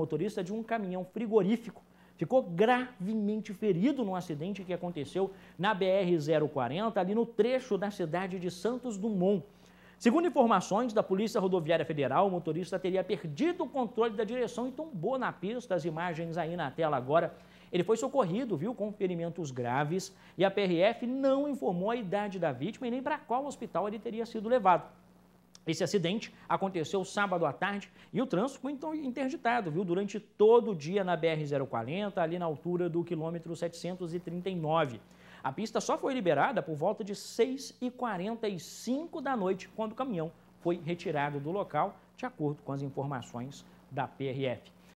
motorista de um caminhão frigorífico ficou gravemente ferido num acidente que aconteceu na BR-040, ali no trecho da cidade de Santos Dumont. Segundo informações da Polícia Rodoviária Federal, o motorista teria perdido o controle da direção e tombou na pista. As imagens aí na tela agora. Ele foi socorrido, viu, com ferimentos graves e a PRF não informou a idade da vítima e nem para qual hospital ele teria sido levado. Esse acidente aconteceu sábado à tarde e o trânsito foi então interditado, viu, durante todo o dia na BR-040, ali na altura do quilômetro 739. A pista só foi liberada por volta de 6h45 da noite, quando o caminhão foi retirado do local, de acordo com as informações da PRF.